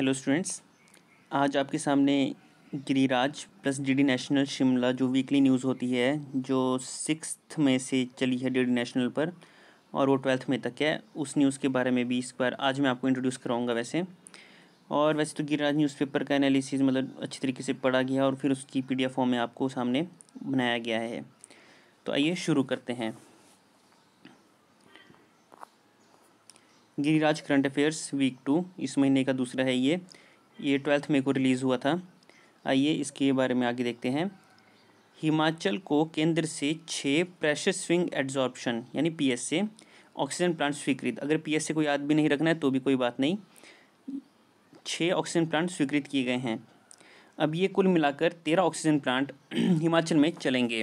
hello students आज आपके सामने Giriraj plus DD national Shimla जो वीकली न्यूज़ होती है जो सिक्स में से चली है डीडी नेशनल पर और वो ट्वेल्थ में तक है उस न्यूज़ के बारे में भी इस बार आज मैं आपको इंट्रोड्यूस कराऊंगा वैसे और वैसे तो गिरिराज न्यूज़पेपर का एनालिसिस मतलब अच्छी तरीके से पढ़ा गया और फिर उसकी पी फॉर्म में आपको सामने बनाया गया है तो आइए शुरू करते हैं Giriraj current affairs week two इस महीने का दूसरा है ये ये ट्वेल्थ मई को रिलीज़ हुआ था आइए इसके बारे में आगे देखते हैं हिमाचल को केंद्र से छः प्रेशर स्विंग एड्जॉर्प्शन यानी पी एस से ऑक्सीजन प्लांट स्वीकृत अगर पी एस से को याद भी नहीं रखना है तो भी कोई बात नहीं छः ऑक्सीजन प्लांट स्वीकृत किए गए हैं अब ये कुल मिलाकर तेरह ऑक्सीजन प्लांट हिमाचल में चलेंगे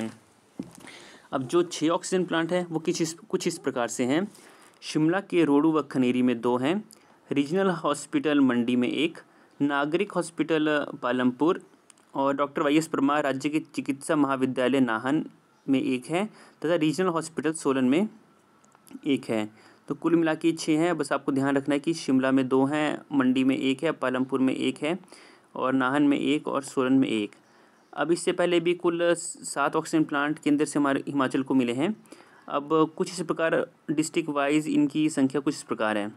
अब जो छः ऑक्सीजन प्लांट हैं वो किस कुछ इस प्रकार से हैं शिमला के रोडू व खनेरी में दो हैं रीजनल हॉस्पिटल मंडी में एक नागरिक हॉस्पिटल पालमपुर और डॉक्टर वाई एस परमार राज्य के चिकित्सा महाविद्यालय नाहन में एक है तथा रीजनल हॉस्पिटल सोलन में एक है तो कुल मिला के छः हैं बस आपको ध्यान रखना है कि शिमला में दो हैं मंडी में एक है पालमपुर में एक है और नाहन में एक और सोलन में एक अब इससे पहले भी कुल सात ऑक्सीजन प्लांट केंद्र से हमारे हिमाचल को मिले हैं अब कुछ इस प्रकार डिस्ट्रिक्ट वाइज इनकी संख्या कुछ इस प्रकार है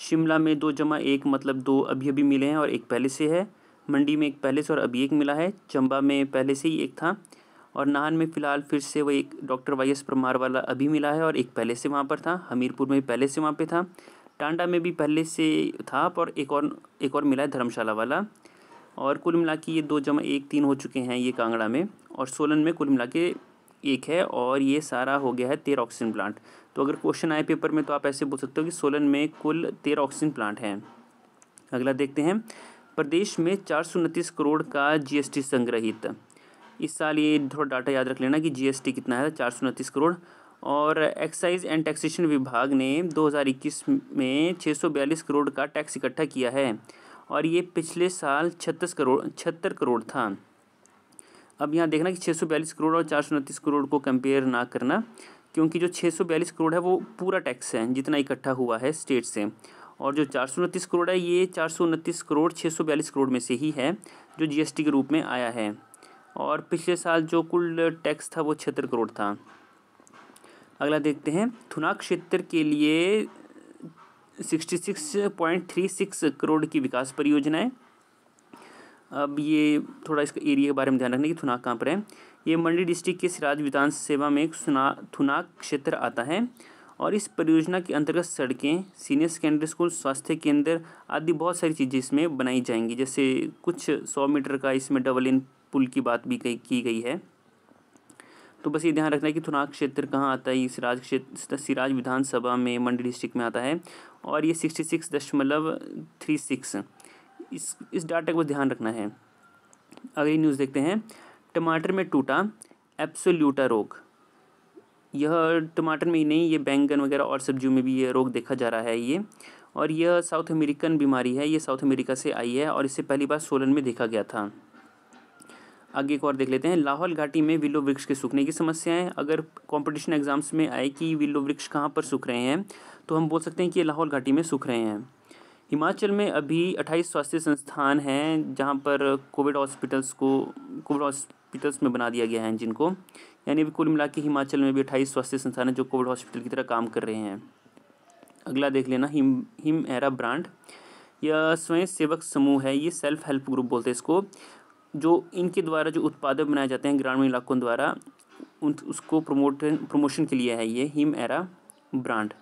शिमला में दो जमा एक मतलब दो अभी अभी मिले हैं और एक पहले से है मंडी में एक पहले से और अभी एक मिला है चंबा में पहले से ही एक था और नाहन में फ़िलहाल फिर से वही एक डॉक्टर वाई एस परमार वाला अभी मिला है और एक पहले से वहाँ पर था हमीरपुर में पहले से वहाँ पर था टांडा में भी पहले से था पर एक और एक और मिला है धर्मशाला वाला और कुल मिला के ये दो जमा एक तीन हो चुके हैं ये कांगड़ा में और सोलन में कुल मिला के एक है और ये सारा हो गया है तेरह ऑक्सीजन प्लांट तो अगर क्वेश्चन आए पेपर में तो आप ऐसे बोल सकते हो कि सोलन में कुल तेरह ऑक्सीजन प्लांट हैं अगला देखते हैं प्रदेश में चार करोड़ का जी संग्रहित इस साल ये थोड़ा डाटा याद रख लेना कि जी कितना है चार करोड़ और एक्साइज एंड टैक्सेशन विभाग ने 2021 में 642 करोड़ का टैक्स इकट्ठा किया है और ये पिछले साल छत्तीस करोड़ छहत्तर करोड़ था अब यहाँ देखना कि छः करोड़ और चार करोड़ को कंपेयर ना करना क्योंकि जो छः करोड़ है वो पूरा टैक्स है जितना इकट्ठा हुआ है स्टेट से और जो चार करोड़ है ये चार करोड़ छः करोड़ में से ही है जो जीएसटी के रूप में आया है और पिछले साल जो कुल टैक्स था वो छिहत्तर करोड़ था अगला देखते हैं थुनाक क्षेत्र के लिए sixty six point three six crore की विकास परियोजनाएं अब ये थोड़ा इसका एरिया के बारे में ध्यान रखना कि थुनाक कहाँ पर है ये मंडी डिस्ट्रिक्ट के सिराज विधान सेवा में एक सुना थुनाक क्षेत्र आता है और इस परियोजना के अंतर्गत सड़कें सीनियर सेकेंडरी स्कूल स्वास्थ्य केंद्र आदि बहुत सारी चीज़ें इसमें बनाई जाएंगी जैसे कुछ सौ मीटर का इसमें डबल इन पुल की बात भी की गई है तो बस ये ध्यान रखना है कि थुनाक क्षेत्र कहाँ आता है ये सिराज क्षेत्र सिराज विधानसभा में मंडी डिस्ट्रिक्ट में आता है और ये सिक्सटी सिक्स दशमलव थ्री सिक्स इस इस डाटा को ध्यान रखना है अगली न्यूज़ देखते हैं टमाटर में टूटा एप्सोल्यूटा रोग यह टमाटर में ही नहीं ये बैंगन वगैरह और सब्जियों में भी ये रोग देखा जा रहा है ये और यह साउथ अमेरिकन बीमारी है ये साउथ अमेरिका से आई है और इससे पहली बार सोलन में देखा गया था आगे एक और देख लेते हैं लाहौल घाटी में विलो वृक्ष के सूखने की समस्याएं अगर कंपटीशन एग्जाम्स में आए कि विलो वृक्ष कहाँ पर सूख रहे हैं तो हम बोल सकते हैं कि लाहौल घाटी में सूख रहे हैं हिमाचल में अभी अट्ठाईस स्वास्थ्य संस्थान हैं जहाँ पर कोविड हॉस्पिटल्स को कोविड हॉस्पिटल्स में बना दिया गया है जिनको यानी अभी कुल मिला के हिमाचल में भी अट्ठाईस स्वास्थ्य संस्थान हैं जो कोविड हॉस्पिटल की तरह काम कर रहे हैं अगला देख लेना हिम हिम एरा ब्रांड यह स्वयं सेवक समूह है ये सेल्फ हेल्प ग्रुप बोलते हैं इसको जो इनके द्वारा जो उत्पादक बनाए जाते हैं ग्रामीण इलाकों द्वारा उन उसको प्रमोट प्रमोशन के लिए है ये हिम एरा ब्रांड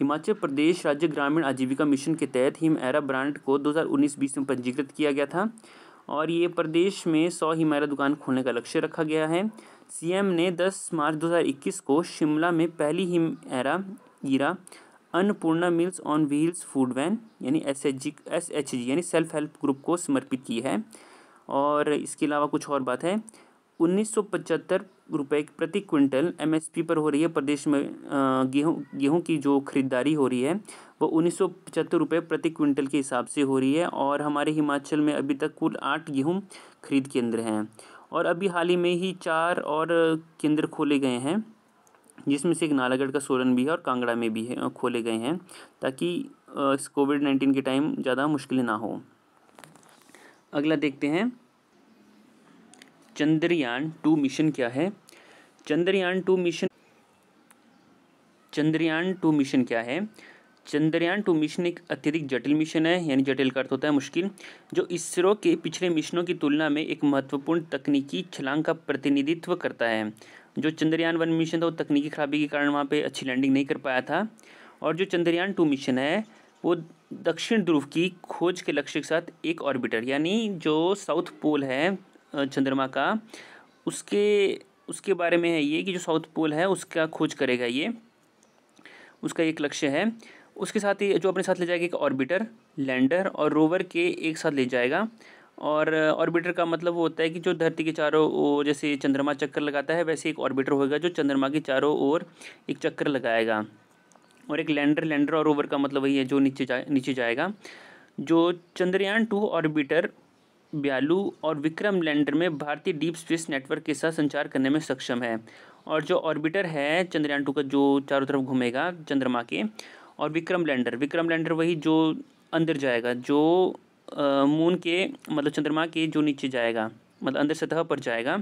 हिमाचल प्रदेश राज्य ग्रामीण आजीविका मिशन के तहत हिम एरा ब्रांड को 2019-20 में पंजीकृत किया गया था और ये प्रदेश में सौ एरा दुकान खोलने का लक्ष्य रखा गया है सीएम ने 10 मार्च 2021 को शिमला में पहली Him era era Annapurna meals on wheels food van यानी S H G S H G यानी सेल्फ हेल्प ग्रुप को समर्पित की है और इसके अलावा कुछ और बात है उन्नीस रुपये प्रति क्विंटल एमएसपी पर हो रही है प्रदेश में गेहूं गेहूं की जो खरीदारी हो रही है वो उन्नीस रुपये प्रति क्विंटल के हिसाब से हो रही है और हमारे हिमाचल में अभी तक कुल आठ गेहूँ खरीद केंद्र हैं और अभी हाल ही में ही चार और केंद्र खोले गए हैं जिसमें से एक नालागढ़ का सोलन भी है और कांगड़ा में भी है खोले गए हैं ताकि इस कोविड नाइन्टीन के टाइम ज़्यादा मुश्किल ना हो अगला देखते हैं चंद्रयान टू मिशन क्या है Chandrayaan two mission Chandrayaan two mission क्या है चंद्रयान टू मिशन एक अत्यधिक जटिल मिशन है यानी जटिल का अर्थ होता है मुश्किल जो इसरो के पिछले मिशनों की तुलना में एक महत्वपूर्ण तकनीकी छलांग का प्रतिनिधित्व करता है जो चंद्रयान वन मिशन था वो तकनीकी खराबी के कारण वहाँ पे अच्छी लैंडिंग नहीं कर पाया था और जो चंद्रयान टू मिशन है वो दक्षिण ध्रुव की खोज के लक्ष्य के साथ एक ऑर्बिटर यानी जो साउथ पोल है चंद्रमा का उसके उसके बारे में है ये कि जो साउथ पोल है उसका खोज करेगा ये उसका एक लक्ष्य है उसके साथ ही जो अपने साथ ले जाएगा एक ऑर्बिटर लैंडर और रोवर के एक साथ ले जाएगा और ऑर्बिटर का मतलब वो होता है कि जो धरती के चारों ओर जैसे चंद्रमा चक्कर लगाता है वैसे एक ऑर्बिटर होगा जो चंद्रमा के चारों ओर एक चक्कर लगाएगा और एक लैंडर लैंडर और रोवर का मतलब वही है जो नीचे जा नीचे जाएगा जो चंद्रयान टू ऑर्बिटर ब्यालू और विक्रम लैंडर में भारतीय डीप स्पेस नेटवर्क के साथ संचार करने में सक्षम है और जो ऑर्बिटर है चंद्रयान टू का जो चारों तरफ घूमेगा चंद्रमा के और विक्रम लैंडर विक्रम लैंडर वही जो अंदर जाएगा जो मून के मतलब चंद्रमा के जो नीचे जाएगा मतलब अंदर सतह पर जाएगा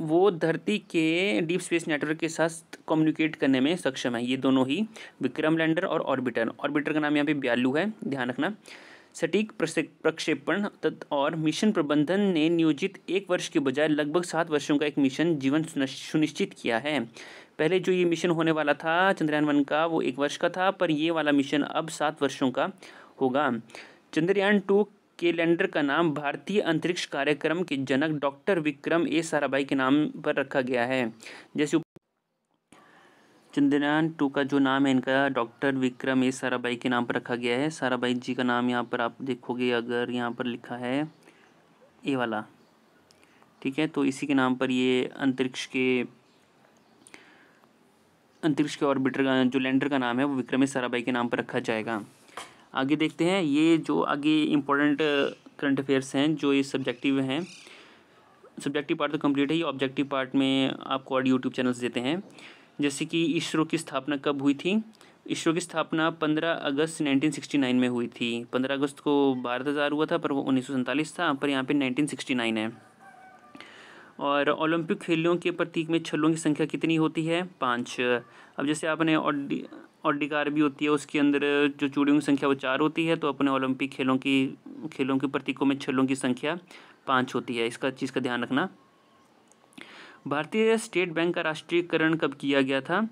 वो धरती के डीप स्पेस नेटवर्क के साथ कम्युनिकेट करने में सक्षम है ये दोनों ही विक्रम लैंडर और ऑर्बिटर ऑर्बिटर का नाम यहाँ पे ब्यालू है ध्यान रखना सटीक प्रक्षेपण और मिशन प्रबंधन ने नियोजित एक वर्ष के बजाय लगभग सात वर्षों का एक मिशन जीवन सुनिश्चित किया है पहले जो ये मिशन होने वाला था चंद्रयान वन का वो एक वर्ष का था पर ये वाला मिशन अब सात वर्षों का होगा चंद्रयान टू के लैंडर का नाम भारतीय अंतरिक्ष कार्यक्रम के जनक डॉक्टर विक्रम ए साराभाई के नाम पर रखा गया है जैसे चंद्रयान टू का जो नाम है इनका डॉक्टर विक्रम ए साराभाई के नाम पर रखा गया है साराभाई जी का नाम यहाँ पर आप देखोगे अगर यहाँ पर लिखा है ए वाला ठीक है तो इसी के नाम पर ये अंतरिक्ष के अंतरिक्ष के ऑर्बिटर का जो लैंडर का नाम है वो विक्रम साराभाई के नाम पर रखा जाएगा आगे देखते हैं ये जो आगे इम्पोर्टेंट करंट अफेयर्स हैं जो ये सब्जेक्टिव हैं सब्जेक्टिव पार्ट तो कम्प्लीट है ये ऑब्जेक्टिव पार्ट में आपको और यूट्यूब चैनल्स देते हैं जैसे कि इसरो की स्थापना कब हुई थी इसरो की स्थापना 15 अगस्त 1969 में हुई थी 15 अगस्त को भारत हज़ार हुआ था पर वो उन्नीस था पर यहाँ पे 1969 है और ओलंपिक खेलों के प्रतीक में छलों की संख्या कितनी होती है पाँच अब जैसे आपने ऑडिकार भी होती है उसके अंदर जो चूड़ियों की संख्या वो चार होती है तो अपने ओलंपिक खेलों की खेलों के प्रतीकों में छलों की संख्या पाँच होती है इसका चीज़ का ध्यान रखना भारतीय स्टेट बैंक का राष्ट्रीयकरण कब किया गया था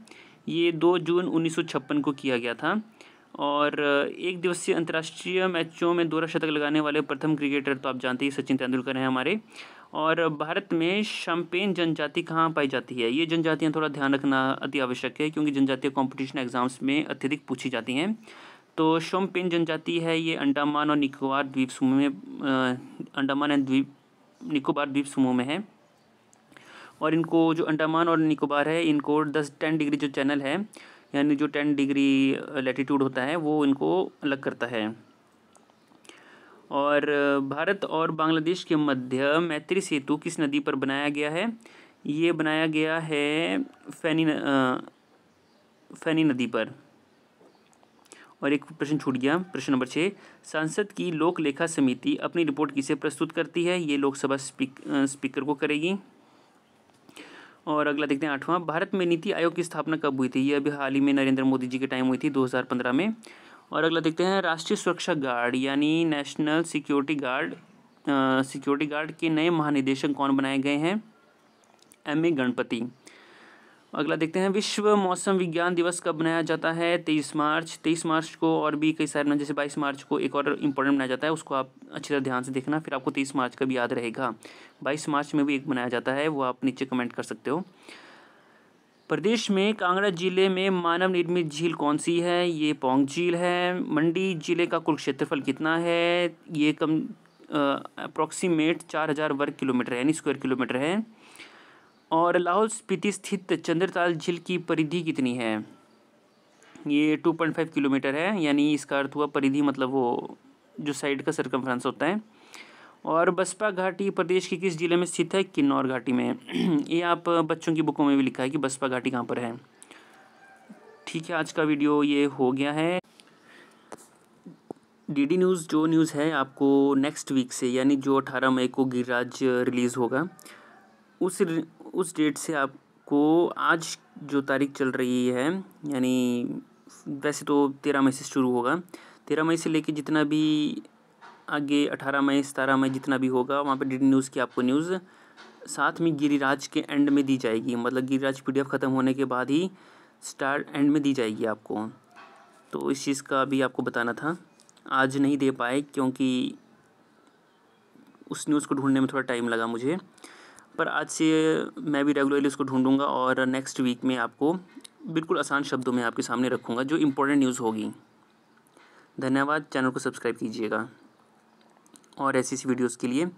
ये दो जून उन्नीस को किया गया था और एक दिवसीय अंतर्राष्ट्रीय मैचों में दोहरा शतक लगाने वाले प्रथम क्रिकेटर तो आप जानते ही सचिन तेंदुलकर हैं हमारे और भारत में शम्पेन जनजाति कहाँ पाई जाती है ये जनजातियाँ थोड़ा ध्यान रखना अति आवश्यक है क्योंकि जनजातीय कॉम्पिटिशन एग्जाम्स में अत्यधिक पूछी जाती हैं तो शोमपेन जनजाति है ये अंडमान और निकोबार द्वीप समूह में अंडमान एंड द्वीप निकोबार द्वीप समूह में है और इनको जो अंडमान और निकोबार है इनको दस टेन डिग्री जो चैनल है यानी जो टेन डिग्री लेटीट्यूड होता है वो इनको अलग करता है और भारत और बांग्लादेश के मध्य मैत्री सेतु किस नदी पर बनाया गया है ये बनाया गया है फैनी न, फैनी नदी पर और एक प्रश्न छूट गया प्रश्न नंबर छः सांसद की लोक लेखा समिति अपनी रिपोर्ट किसे प्रस्तुत करती है ये लोकसभा स्पीक, स्पीकर को करेगी और अगला देखते हैं आठवां भारत में नीति आयोग की स्थापना कब हुई थी ये अभी हाल ही में नरेंद्र मोदी जी के टाइम हुई थी 2015 में और अगला देखते हैं राष्ट्रीय सुरक्षा गार्ड यानी national security guard security guard के नए महानिदेशक कौन बनाए गए हैं एम ए गणपति अगला देखते हैं विश्व मौसम विज्ञान दिवस कब मनाया जाता है तेईस मार्च तेईस मार्च को और भी कई सारे जैसे बाईस मार्च को एक और इम्पोर्टेंट मनाया जाता है उसको आप अच्छी तरह ध्यान से देखना फिर आपको तेईस मार्च का भी याद रहेगा बाईस मार्च में भी एक मनाया जाता है वो आप नीचे कमेंट कर सकते हो प्रदेश में कांगड़ा जिले में मानव निर्मित झील कौन सी है ये पोंग झील है मंडी जिले का कुल क्षेत्रफल कितना है ये कम अप्रॉक्सीमेट चार हज़ार वर्ग किलोमीटर यानी स्क्वायर किलोमीटर है और लाहौल स्पीति स्थित चंद्रताल झील की परिधि कितनी है ये टू पॉइंट फाइव किलोमीटर है यानी इसका अर्थ हुआ परिधि मतलब वो जो साइड का सरकमफ्रेंस होता है और बसपा घाटी प्रदेश के किस ज़िले में स्थित है किन्नौर घाटी में ये आप बच्चों की बुकों में भी लिखा है कि बसपा घाटी कहाँ पर है ठीक है आज का वीडियो ये हो गया है डीडी न्यूज़ जो न्यूज़ है आपको नेक्स्ट वीक से यानी जो अठारह मई को गिरिराज रिलीज़ होगा उस उस डेट से आपको आज जो तारीख चल रही है यानी वैसे तो तेरह मई से शुरू होगा तेरह मई से लेके जितना भी आगे अठारह मई सतारह मई जितना भी होगा वहाँ पे डी न्यूज़ की आपको न्यूज़ साथ में गिरिराज के एंड में दी जाएगी मतलब गिरिराज पी ख़त्म होने के बाद ही स्टार एंड में दी जाएगी आपको तो इस चीज़ का भी आपको बताना था आज नहीं दे पाए क्योंकि उस न्यूज़ को ढूंढने में थोड़ा टाइम लगा मुझे पर आज से मैं भी रेगुलरली उसको ढूंढूंगा और नेक्स्ट वीक में आपको बिल्कुल आसान शब्दों में आपके सामने रखूँगा जो इम्पोर्टेंट न्यूज़ होगी धन्यवाद चैनल को सब्सक्राइब कीजिएगा और ऐसी वीडियोज़ के लिए